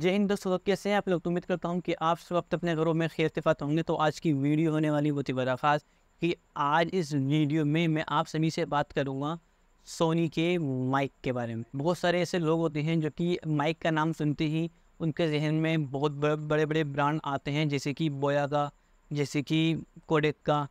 जय हिंद दोस्तों तो कैसे हैं आप लोग उम्मीद करता हूँ कि आप सब वक्त अपने घरों में खैर इतफात होंगे तो आज की वीडियो होने वाली बहुत ही बड़ा ख़ास कि आज इस वीडियो में मैं आप सभी से बात करूँगा सोनी के माइक के बारे में बहुत सारे ऐसे लोग होते हैं जो कि माइक का नाम सुनते ही उनके जहन में बहुत बड़े बड़े ब्रांड आते हैं जैसे कि बोया का जैसे कि कोडेक का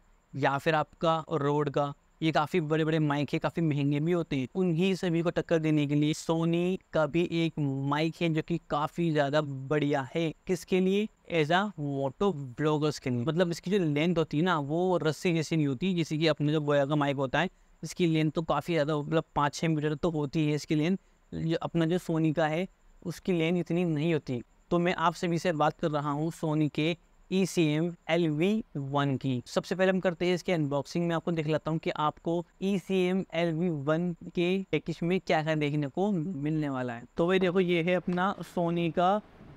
या फिर आपका रोड का ये काफ़ी बड़े बड़े माइक है काफ़ी महंगे भी होते हैं उन्हीं सभी को टक्कर देने के लिए सोनी का भी एक माइक है जो कि काफ़ी ज़्यादा बढ़िया है किसके लिए एज अ वोटो ब्लॉगर्स के लिए मतलब इसकी जो लेंथ होती है ना वो रस्सी जैसी नहीं होती जैसे कि अपने जो बोया का माइक होता है इसकी लेंथ तो काफ़ी ज़्यादा मतलब पाँच छः मीटर तो होती है इसकी लेंथ जो अपना जो सोनी का है उसकी लेंथ इतनी नहीं होती तो मैं आप सभी से बात कर रहा हूँ सोनी के E C M L V one की सबसे पहले हम करते हैं इसके अनबॉक्सिंग में आपको दिखलाता हूँ कि आपको E C M L V one के पैकेज में क्या क्या देखने को मिलने वाला है तो भाई देखो ये है अपना सोनी का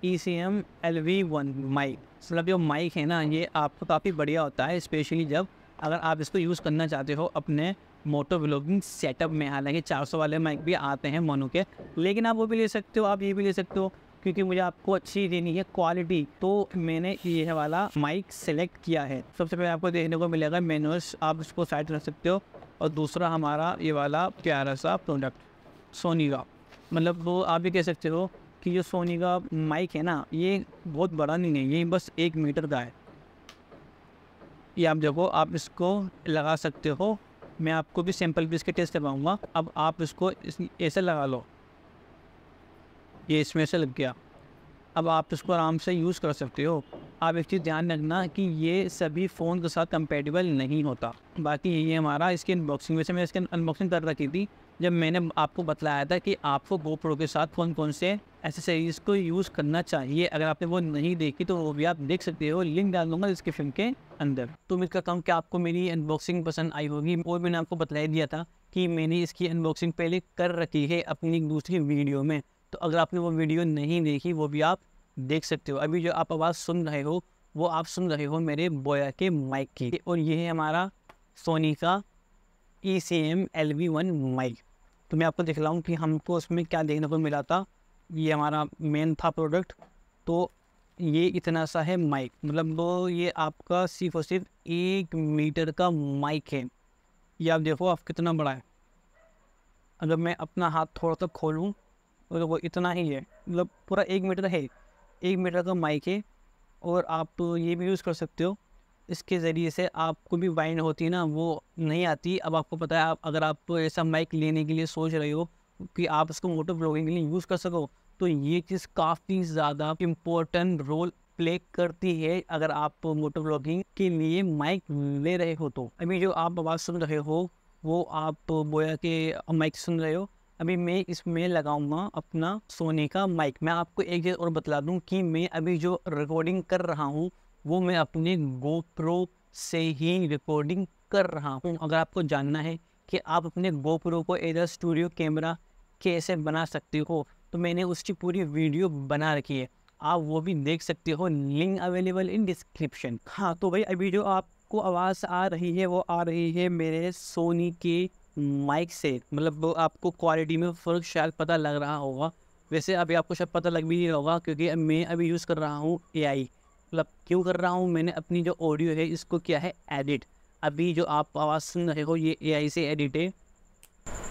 E C M L V one mic मतलब जो माइक है ना ये आपको काफ़ी बढ़िया होता है स्पेशली जब अगर आप इसको यूज़ करना चाहते हो अपने मोटो व्लॉगिंग सेटअप में हालांकि 400 वाले माइक भी आते हैं मोनो के लेकिन आप वो भी ले सकते हो आप ये भी ले सकते हो क्योंकि मुझे आपको अच्छी देनी है क्वालिटी तो मैंने ये वाला माइक सेलेक्ट किया है सबसे पहले आपको देखने को मिलेगा मेनुअल्स आप इसको साइड रख सकते हो और दूसरा हमारा ये वाला प्यारा सा प्रोडक्ट सोनी का मतलब वो आप भी कह सकते हो कि जो सोनी का माइक है ना ये बहुत बड़ा नहीं है ये बस एक मीटर का है ये आप देखो आप इसको लगा सकते हो मैं आपको भी सैंपल भी इसके टेस्ट करवाऊँगा अब आप इसको ऐसे लगा लो ये इसमें से लग गया अब आप इसको आराम से यूज़ कर सकते हो आप एक चीज़ ध्यान रखना कि ये सभी फ़ोन के साथ कंपेटेबल नहीं होता बाकी यही हमारा इसकी अनबॉक्सिंग वैसे मैं इसकी अनबॉक्सिंग कर रखी थी जब मैंने आपको बतलाया था कि आपको गोप्रो के साथ कौन कौन से एसेसरीज़ को यूज़ करना चाहिए अगर आपने वो नहीं देखी तो वो भी आप देख सकते हो लिंक डाल दूँगा इसके फिल्म के अंदर तो उम्मीद करता हूँ कि आपको मेरी अनबॉक्सिंग पसंद आई होगी और मैंने आपको बतला दिया था कि मैंने इसकी अनबॉक्सिंग पहले कर रखी है अपनी दूसरी वीडियो में तो अगर आपने वो वीडियो नहीं देखी वो भी आप देख सकते हो अभी जो आप आवाज़ सुन रहे हो वो आप सुन रहे हो मेरे बोया के माइक की और ये है हमारा सोनी का E C M L V one mic तो मैं आपको दिखलाऊँ कि हमको उसमें क्या देखने को मिला था ये हमारा मेन था प्रोडक्ट तो ये इतना सा है माइक मतलब वो ये आपका सिर्फ और सिर्फ एक मीटर का माइक है ये आप देखो आप कितना बड़ा है अगर मैं अपना हाथ थोड़ा सा खोलूँ और मतलब वो इतना ही है मतलब पूरा एक मीटर है एक मीटर का माइक है और आप ये भी यूज़ कर सकते हो इसके ज़रिए से आपको भी वाइन होती है ना वो नहीं आती अब आपको पता है आप अगर आप ऐसा माइक लेने के लिए सोच रहे हो कि आप इसको मोटो ब्लॉगिंग के लिए यूज़ कर सको तो ये चीज़ काफ़ी ज़्यादा इम्पोर्टेंट रोल प्ले करती है अगर आप मोटो ब्लॉगिंग के लिए माइक ले रहे हो तो अभी जो आप आवाज़ सुन रहे हो वो आप बोया के माइक सुन रहे हो अभी मैं इसमें लगाऊंगा अपना सोने का माइक मैं आपको एक चीज़ और बता दूं कि मैं अभी जो रिकॉर्डिंग कर रहा हूं वो मैं अपने गोप्रो से ही रिकॉर्डिंग कर रहा हूं अगर आपको जानना है कि आप अपने गोप्रो को एज स्टूडियो कैमरा कैसे बना सकते हो तो मैंने उसकी पूरी वीडियो बना रखी है आप वो भी देख सकते हो लिंक अवेलेबल इन डिस्क्रिप्शन हाँ तो भाई अभी जो आपको आवाज़ आ रही है वो आ रही है मेरे सोनी के माइक से मतलब आपको क्वालिटी में फ़र्क शायद पता लग रहा होगा वैसे अभी आपको शायद पता लग भी नहीं होगा क्योंकि मैं अभी यूज़ कर रहा हूँ ए मतलब क्यों कर रहा हूँ मैंने अपनी जो ऑडियो है इसको किया है एडिट अभी जो आप आवाज़ सुन रहे हो ये ए से एडिट है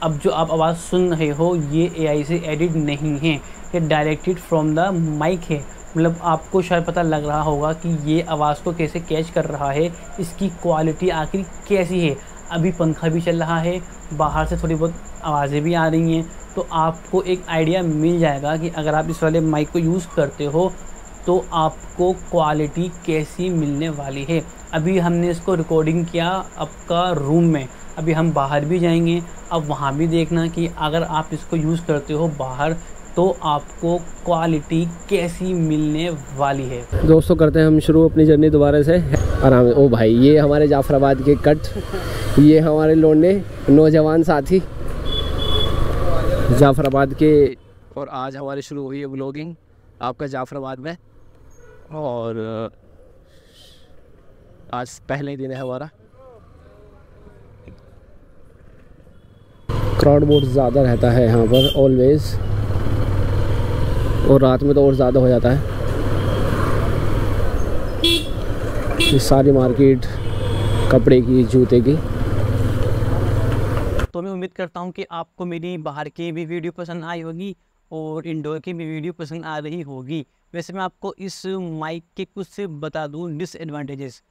अब जो आप आवाज़ सुन रहे हो ये ए से एडिट नहीं है ये डायरेक्टेड फ्रॉम द माइक है मतलब आपको शायद पता लग रहा होगा कि ये आवाज़ को कैसे कैच कर रहा है इसकी क्वालिटी आखिर कैसी है अभी पंखा भी चल रहा है बाहर से थोड़ी बहुत आवाज़ें भी आ रही हैं तो आपको एक आइडिया मिल जाएगा कि अगर आप इस वाले माइक को यूज़ करते हो तो आपको क्वालिटी कैसी मिलने वाली है अभी हमने इसको रिकॉर्डिंग किया आपका रूम में अभी हम बाहर भी जाएंगे अब वहाँ भी देखना कि अगर आप इसको यूज़ करते हो बाहर तो आपको क्वालिटी कैसी मिलने वाली है दोस्तों करते हैं हम शुरू अपनी जर्नी दोबारा से आराम ओ भाई ये हमारे जाफराबाद के कट ये हमारे लोने नौजवान साथी जाफराबाद के और आज हमारी शुरू हुई है ब्लॉगिंग आपका जाफराबाद में और आज पहले दिन है हमारा क्राउड बहुत ज़्यादा रहता है यहाँ पर ऑलवेज़ और रात में तो और ज़्यादा हो जाता है ये सारी मार्केट कपड़े की जूते की तो मैं उम्मीद करता हूँ कि आपको मेरी बाहर की भी वीडियो पसंद आई होगी और इंडोर की भी वीडियो पसंद आ रही होगी वैसे मैं आपको इस माइक के कुछ बता दूँ डिसएडवांटेजेस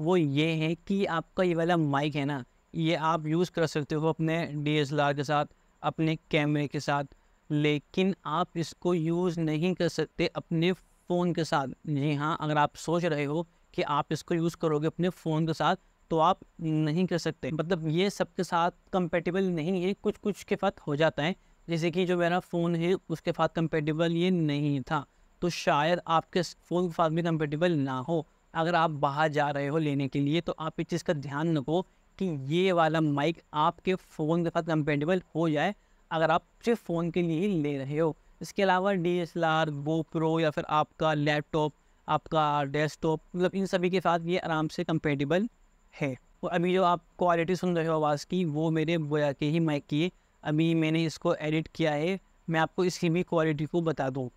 वो ये है कि आपका ये वाला माइक है ना ये आप यूज़ कर सकते हो अपने डी के साथ अपने कैमरे के साथ लेकिन आप इसको यूज़ नहीं कर सकते अपने फ़ोन के साथ जी हाँ अगर आप सोच रहे हो कि आप इसको यूज़ करोगे अपने फ़ोन के साथ तो आप नहीं कर सकते मतलब ये सबके साथ कंपेटेबल नहीं है कुछ कुछ के साथ हो जाता है जैसे कि जो मेरा फ़ोन है उसके साथ कंपेटेबल ये नहीं था तो शायद आपके फ़ोन के साथ भी कंपेटेबल ना हो अगर आप बाहर जा रहे हो लेने के लिए तो आप इस चीज़ का ध्यान रखो कि ये वाला माइक आपके फ़ोन के साथ कंपेटेबल हो जाए अगर आप सिर्फ फ़ोन के लिए ही ले रहे हो इसके अलावा D S L R pro या फिर आपका लैपटॉप आपका डेस्कटॉप मतलब इन सभी के साथ ये आराम से कंपेटेबल है और अभी जो आप क्वालिटी सुन रहे हो आवाज़ की वो मेरे बोया के ही माइक की अभी मैंने इसको एडिट किया है मैं आपको इसकी भी क्वालिटी को बता दूँ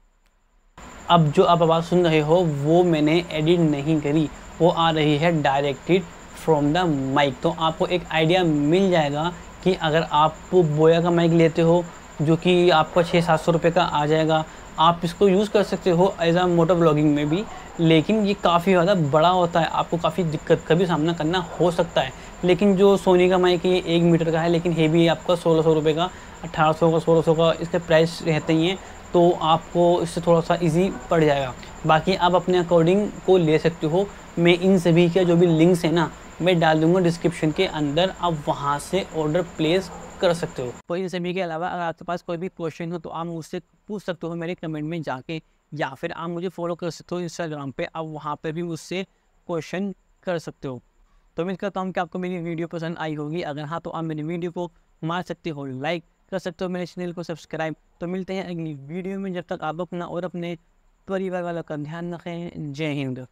अब जो आप आवाज़ सुन रहे हो वो मैंने एडिट नहीं करी वो आ रही है डायरेक्टेड फ्रॉम द माइक तो आपको एक आइडिया मिल जाएगा कि अगर आप बोया का माइक लेते हो जो कि आपका छः सात सौ रुपये का आ जाएगा आप इसको यूज़ कर सकते हो एज आ मोटर ब्लॉगिंग में भी लेकिन ये काफ़ी ज़्यादा बड़ा होता है आपको काफ़ी दिक्कत का भी सामना करना हो सकता है लेकिन जो सोनी का माइक ये एक मीटर का है लेकिन हेवी आपका सोलह सौ रुपये का अट्ठारह सौ का सोलह सौ का इसके प्राइस रहते ही हैं तो आपको इससे थोड़ा सा इजी पड़ जाएगा बाकी आप अपने अकॉर्डिंग को ले सकते हो मैं इन सभी के जो भी लिंक्स हैं ना मैं डाल दूँगा डिस्क्रिप्शन के अंदर आप वहाँ से ऑर्डर प्लेस कर सकते हो तो इन सभी के अलावा अगर आपके पास कोई भी क्वेश्चन हो तो आप मुझसे पूछ सकते हो मेरे कमेंट में जाके या फिर आप मुझे फॉलो कर सकते हो इंस्टाग्राम पे आप वहाँ पर भी मुझसे क्वेश्चन कर सकते हो तो उम्मीद करता हूँ कि आपको मेरी वीडियो पसंद आई होगी अगर हाँ तो आप मेरी वीडियो को मार सकते हो लाइक कर सकते हो मेरे चैनल को सब्सक्राइब तो मिलते हैं अगली वीडियो में जब तक आप अपना और अपने परिवार वालों का ध्यान रखें जय हिंद